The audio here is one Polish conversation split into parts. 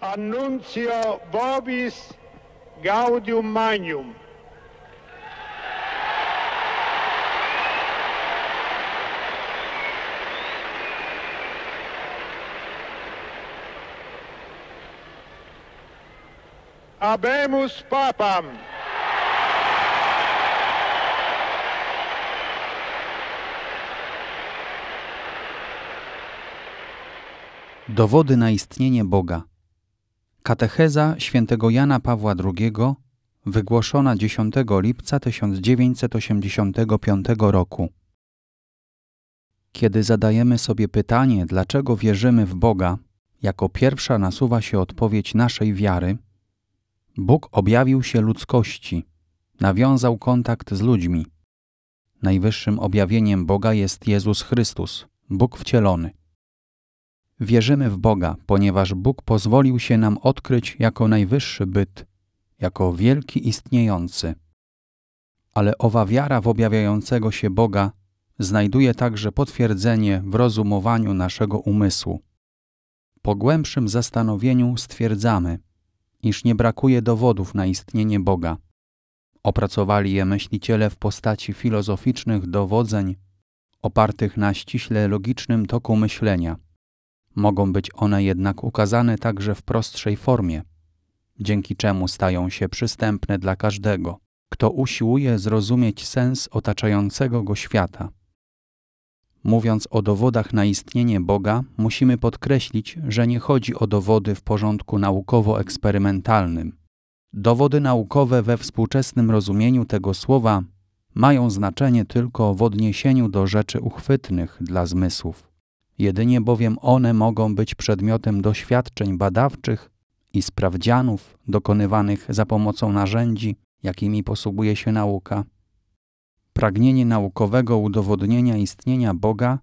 Annuncio Vobis Gaudium Magnum. Abemus Papam. Dowody na istnienie Boga. Katecheza świętego Jana Pawła II, wygłoszona 10 lipca 1985 roku. Kiedy zadajemy sobie pytanie, dlaczego wierzymy w Boga, jako pierwsza nasuwa się odpowiedź naszej wiary. Bóg objawił się ludzkości, nawiązał kontakt z ludźmi. Najwyższym objawieniem Boga jest Jezus Chrystus, Bóg wcielony. Wierzymy w Boga, ponieważ Bóg pozwolił się nam odkryć jako najwyższy byt, jako wielki istniejący. Ale owa wiara w objawiającego się Boga znajduje także potwierdzenie w rozumowaniu naszego umysłu. Po głębszym zastanowieniu stwierdzamy, iż nie brakuje dowodów na istnienie Boga. Opracowali je myśliciele w postaci filozoficznych dowodzeń opartych na ściśle logicznym toku myślenia. Mogą być one jednak ukazane także w prostszej formie, dzięki czemu stają się przystępne dla każdego, kto usiłuje zrozumieć sens otaczającego go świata. Mówiąc o dowodach na istnienie Boga, musimy podkreślić, że nie chodzi o dowody w porządku naukowo-eksperymentalnym. Dowody naukowe we współczesnym rozumieniu tego słowa mają znaczenie tylko w odniesieniu do rzeczy uchwytnych dla zmysłów. Jedynie bowiem one mogą być przedmiotem doświadczeń badawczych i sprawdzianów dokonywanych za pomocą narzędzi, jakimi posługuje się nauka. Pragnienie naukowego udowodnienia istnienia Boga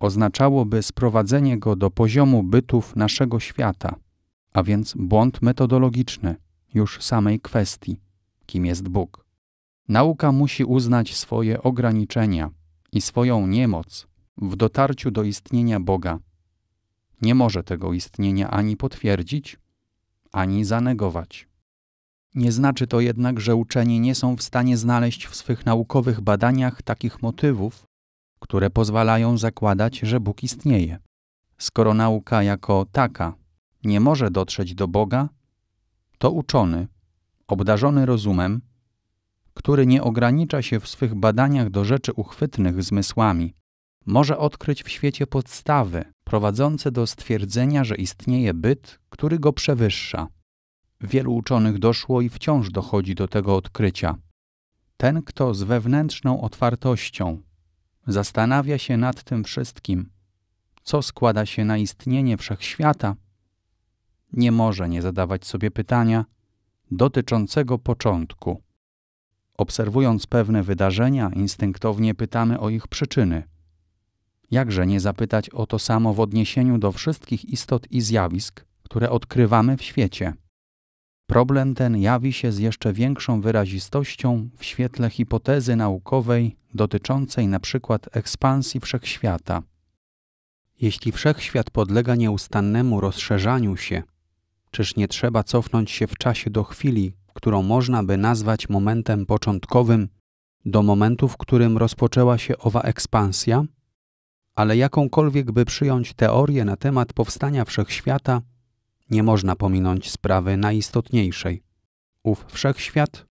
oznaczałoby sprowadzenie go do poziomu bytów naszego świata, a więc błąd metodologiczny już samej kwestii, kim jest Bóg. Nauka musi uznać swoje ograniczenia i swoją niemoc w dotarciu do istnienia Boga. Nie może tego istnienia ani potwierdzić, ani zanegować. Nie znaczy to jednak, że uczeni nie są w stanie znaleźć w swych naukowych badaniach takich motywów, które pozwalają zakładać, że Bóg istnieje. Skoro nauka jako taka nie może dotrzeć do Boga, to uczony, obdarzony rozumem, który nie ogranicza się w swych badaniach do rzeczy uchwytnych zmysłami, może odkryć w świecie podstawy prowadzące do stwierdzenia, że istnieje byt, który go przewyższa. Wielu uczonych doszło i wciąż dochodzi do tego odkrycia. Ten, kto z wewnętrzną otwartością zastanawia się nad tym wszystkim, co składa się na istnienie wszechświata, nie może nie zadawać sobie pytania dotyczącego początku. Obserwując pewne wydarzenia, instynktownie pytamy o ich przyczyny – Jakże nie zapytać o to samo w odniesieniu do wszystkich istot i zjawisk, które odkrywamy w świecie? Problem ten jawi się z jeszcze większą wyrazistością w świetle hipotezy naukowej dotyczącej np. ekspansji wszechświata. Jeśli wszechświat podlega nieustannemu rozszerzaniu się, czyż nie trzeba cofnąć się w czasie do chwili, którą można by nazwać momentem początkowym, do momentu, w którym rozpoczęła się owa ekspansja? ale jakąkolwiek by przyjąć teorię na temat powstania wszechświata, nie można pominąć sprawy najistotniejszej. Ów wszechświat,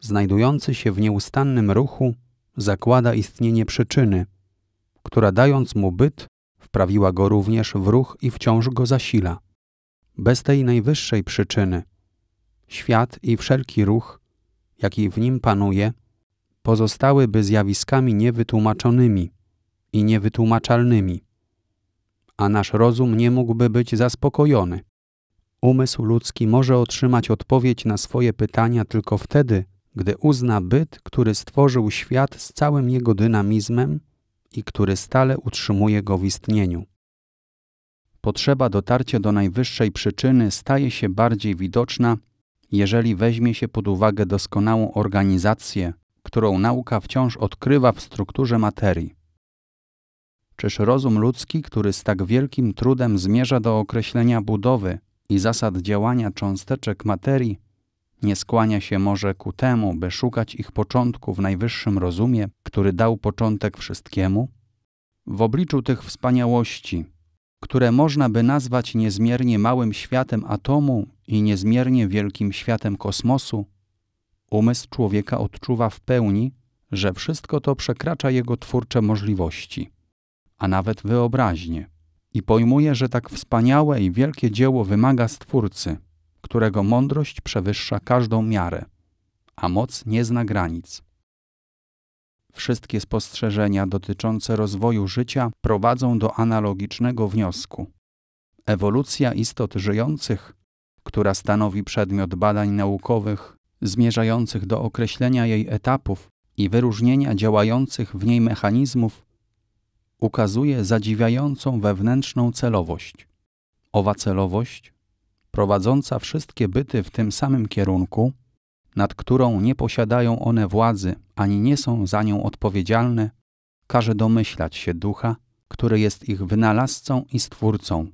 znajdujący się w nieustannym ruchu, zakłada istnienie przyczyny, która dając mu byt, wprawiła go również w ruch i wciąż go zasila. Bez tej najwyższej przyczyny, świat i wszelki ruch, jaki w nim panuje, pozostałyby zjawiskami niewytłumaczonymi, i niewytłumaczalnymi, a nasz rozum nie mógłby być zaspokojony. Umysł ludzki może otrzymać odpowiedź na swoje pytania tylko wtedy, gdy uzna byt, który stworzył świat z całym jego dynamizmem i który stale utrzymuje go w istnieniu. Potrzeba dotarcia do najwyższej przyczyny staje się bardziej widoczna, jeżeli weźmie się pod uwagę doskonałą organizację, którą nauka wciąż odkrywa w strukturze materii. Czyż rozum ludzki, który z tak wielkim trudem zmierza do określenia budowy i zasad działania cząsteczek materii, nie skłania się może ku temu, by szukać ich początku w najwyższym rozumie, który dał początek wszystkiemu? W obliczu tych wspaniałości, które można by nazwać niezmiernie małym światem atomu i niezmiernie wielkim światem kosmosu, umysł człowieka odczuwa w pełni, że wszystko to przekracza jego twórcze możliwości a nawet wyobraźnię. I pojmuje, że tak wspaniałe i wielkie dzieło wymaga Stwórcy, którego mądrość przewyższa każdą miarę, a moc nie zna granic. Wszystkie spostrzeżenia dotyczące rozwoju życia prowadzą do analogicznego wniosku. Ewolucja istot żyjących, która stanowi przedmiot badań naukowych zmierzających do określenia jej etapów i wyróżnienia działających w niej mechanizmów, ukazuje zadziwiającą wewnętrzną celowość. Owa celowość, prowadząca wszystkie byty w tym samym kierunku, nad którą nie posiadają one władzy ani nie są za nią odpowiedzialne, każe domyślać się ducha, który jest ich wynalazcą i stwórcą.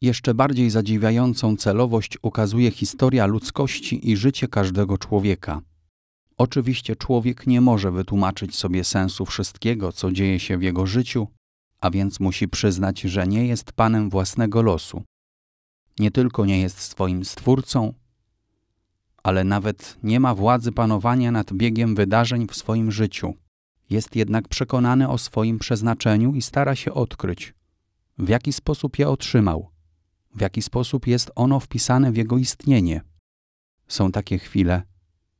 Jeszcze bardziej zadziwiającą celowość ukazuje historia ludzkości i życie każdego człowieka. Oczywiście człowiek nie może wytłumaczyć sobie sensu wszystkiego, co dzieje się w jego życiu, a więc musi przyznać, że nie jest panem własnego losu. Nie tylko nie jest swoim stwórcą, ale nawet nie ma władzy panowania nad biegiem wydarzeń w swoim życiu. Jest jednak przekonany o swoim przeznaczeniu i stara się odkryć, w jaki sposób je otrzymał, w jaki sposób jest ono wpisane w jego istnienie. Są takie chwile,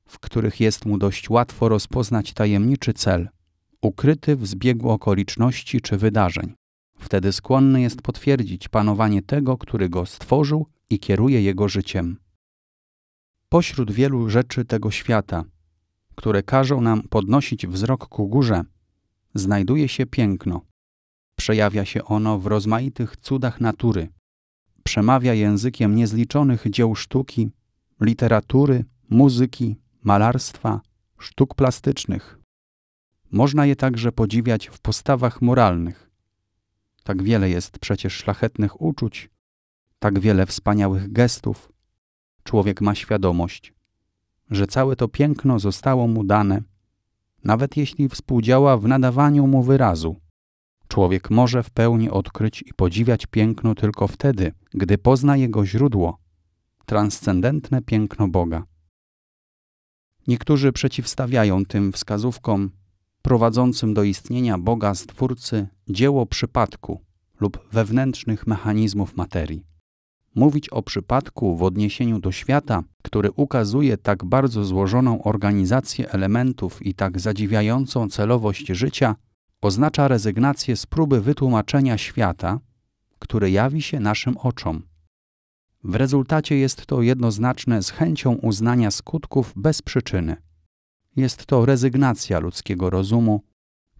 w których jest mu dość łatwo rozpoznać tajemniczy cel, ukryty w zbiegu okoliczności czy wydarzeń. Wtedy skłonny jest potwierdzić panowanie tego, który go stworzył i kieruje jego życiem. Pośród wielu rzeczy tego świata, które każą nam podnosić wzrok ku górze, znajduje się piękno. Przejawia się ono w rozmaitych cudach natury. Przemawia językiem niezliczonych dzieł sztuki, literatury, muzyki, malarstwa, sztuk plastycznych. Można je także podziwiać w postawach moralnych. Tak wiele jest przecież szlachetnych uczuć, tak wiele wspaniałych gestów. Człowiek ma świadomość, że całe to piękno zostało mu dane, nawet jeśli współdziała w nadawaniu mu wyrazu. Człowiek może w pełni odkryć i podziwiać piękno tylko wtedy, gdy pozna jego źródło transcendentne piękno Boga. Niektórzy przeciwstawiają tym wskazówkom prowadzącym do istnienia Boga Stwórcy dzieło przypadku lub wewnętrznych mechanizmów materii. Mówić o przypadku w odniesieniu do świata, który ukazuje tak bardzo złożoną organizację elementów i tak zadziwiającą celowość życia, oznacza rezygnację z próby wytłumaczenia świata, który jawi się naszym oczom w rezultacie jest to jednoznaczne z chęcią uznania skutków bez przyczyny. Jest to rezygnacja ludzkiego rozumu,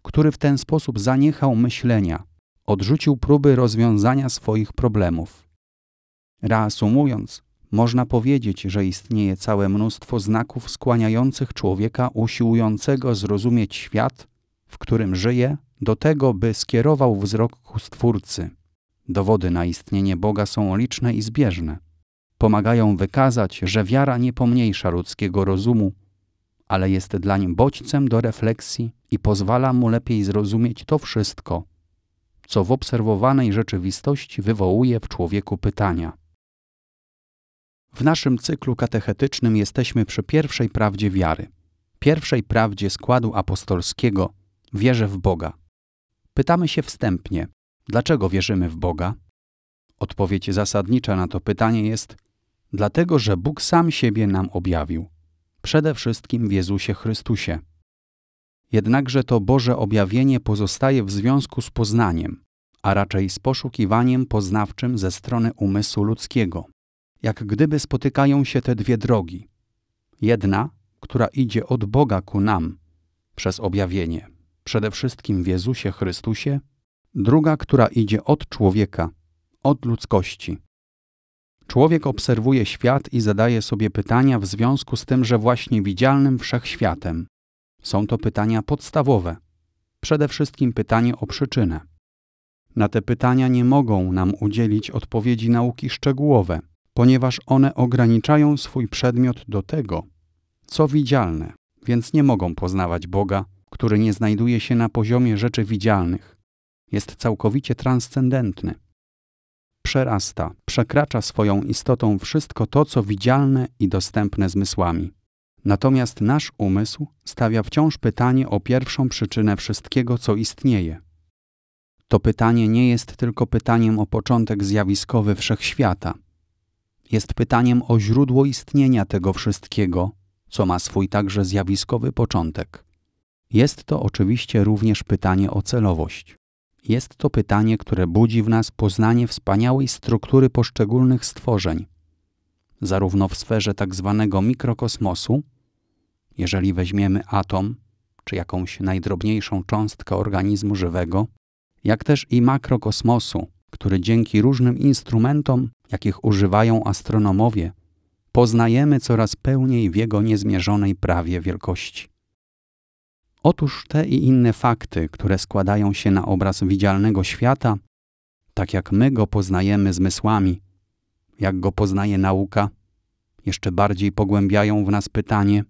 który w ten sposób zaniechał myślenia, odrzucił próby rozwiązania swoich problemów. Reasumując, można powiedzieć, że istnieje całe mnóstwo znaków skłaniających człowieka usiłującego zrozumieć świat, w którym żyje, do tego, by skierował wzrok ku Stwórcy. Dowody na istnienie Boga są liczne i zbieżne. Pomagają wykazać, że wiara nie pomniejsza ludzkiego rozumu, ale jest dla nim bodźcem do refleksji i pozwala mu lepiej zrozumieć to wszystko, co w obserwowanej rzeczywistości wywołuje w człowieku pytania. W naszym cyklu katechetycznym jesteśmy przy pierwszej prawdzie wiary, pierwszej prawdzie składu apostolskiego wierze w Boga. Pytamy się wstępnie, Dlaczego wierzymy w Boga? Odpowiedź zasadnicza na to pytanie jest: dlatego, że Bóg sam siebie nam objawił, przede wszystkim w Jezusie Chrystusie. Jednakże to Boże objawienie pozostaje w związku z poznaniem, a raczej z poszukiwaniem poznawczym ze strony umysłu ludzkiego. Jak gdyby spotykają się te dwie drogi. Jedna, która idzie od Boga ku nam, przez objawienie, przede wszystkim w Jezusie Chrystusie, druga, która idzie od człowieka, od ludzkości. Człowiek obserwuje świat i zadaje sobie pytania w związku z tym, że właśnie widzialnym wszechświatem. Są to pytania podstawowe, przede wszystkim pytanie o przyczynę. Na te pytania nie mogą nam udzielić odpowiedzi nauki szczegółowe, ponieważ one ograniczają swój przedmiot do tego, co widzialne, więc nie mogą poznawać Boga, który nie znajduje się na poziomie rzeczy widzialnych jest całkowicie transcendentny. Przerasta, przekracza swoją istotą wszystko to, co widzialne i dostępne zmysłami. Natomiast nasz umysł stawia wciąż pytanie o pierwszą przyczynę wszystkiego, co istnieje. To pytanie nie jest tylko pytaniem o początek zjawiskowy wszechświata. Jest pytaniem o źródło istnienia tego wszystkiego, co ma swój także zjawiskowy początek. Jest to oczywiście również pytanie o celowość. Jest to pytanie, które budzi w nas poznanie wspaniałej struktury poszczególnych stworzeń, zarówno w sferze tak zwanego mikrokosmosu, jeżeli weźmiemy atom czy jakąś najdrobniejszą cząstkę organizmu żywego, jak też i makrokosmosu, który dzięki różnym instrumentom, jakich używają astronomowie, poznajemy coraz pełniej w jego niezmierzonej prawie wielkości. Otóż te i inne fakty, które składają się na obraz widzialnego świata, tak jak my go poznajemy zmysłami, jak go poznaje nauka, jeszcze bardziej pogłębiają w nas pytanie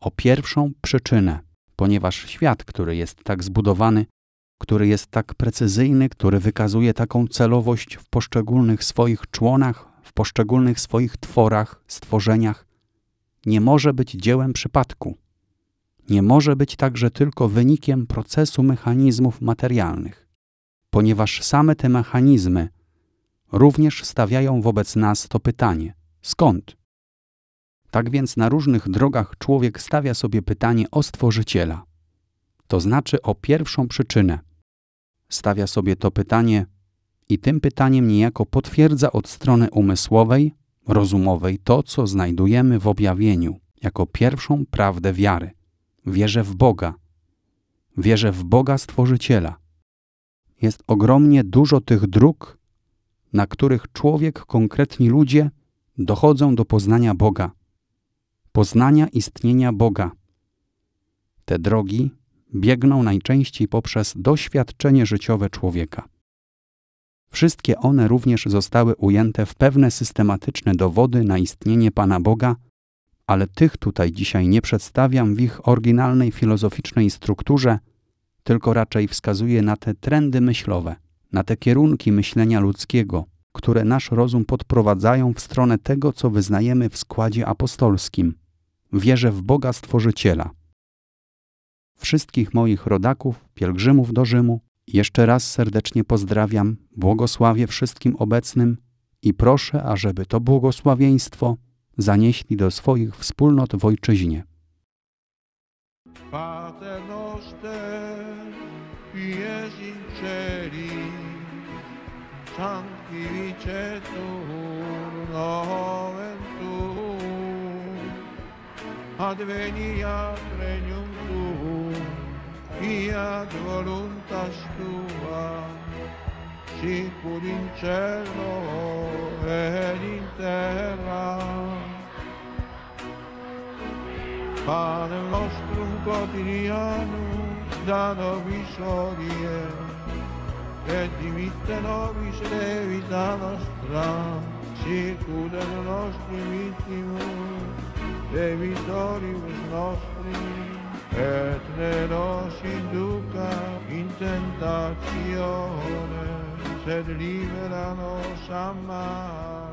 o pierwszą przyczynę, ponieważ świat, który jest tak zbudowany, który jest tak precyzyjny, który wykazuje taką celowość w poszczególnych swoich członach, w poszczególnych swoich tworach, stworzeniach, nie może być dziełem przypadku nie może być także tylko wynikiem procesu mechanizmów materialnych, ponieważ same te mechanizmy również stawiają wobec nas to pytanie: skąd? Tak więc na różnych drogach człowiek stawia sobie pytanie o stworzyciela, to znaczy o pierwszą przyczynę. Stawia sobie to pytanie i tym pytaniem niejako potwierdza od strony umysłowej, rozumowej to, co znajdujemy w objawieniu jako pierwszą prawdę wiary. Wierzę w Boga. Wierzę w Boga Stworzyciela. Jest ogromnie dużo tych dróg, na których człowiek, konkretni ludzie dochodzą do poznania Boga, poznania istnienia Boga. Te drogi biegną najczęściej poprzez doświadczenie życiowe człowieka. Wszystkie one również zostały ujęte w pewne systematyczne dowody na istnienie Pana Boga ale tych tutaj dzisiaj nie przedstawiam w ich oryginalnej filozoficznej strukturze, tylko raczej wskazuję na te trendy myślowe, na te kierunki myślenia ludzkiego, które nasz rozum podprowadzają w stronę tego, co wyznajemy w składzie apostolskim. Wierzę w Boga Stworzyciela. Wszystkich moich rodaków, pielgrzymów do Rzymu, jeszcze raz serdecznie pozdrawiam, błogosławię wszystkim obecnym i proszę, ażeby to błogosławieństwo zanieśli do swoich wspólnot w ojczyźnie. adveniat regnum tuum, fiat voluntas tua, sicuro in cielo ed in terra. Pane nostro quotidiano, da noi sorie, e dimitte nobis le vita nostra, sicuro del nostro vittimo, e vittorius nostri, et ne si induca in tentazione, Said leave it on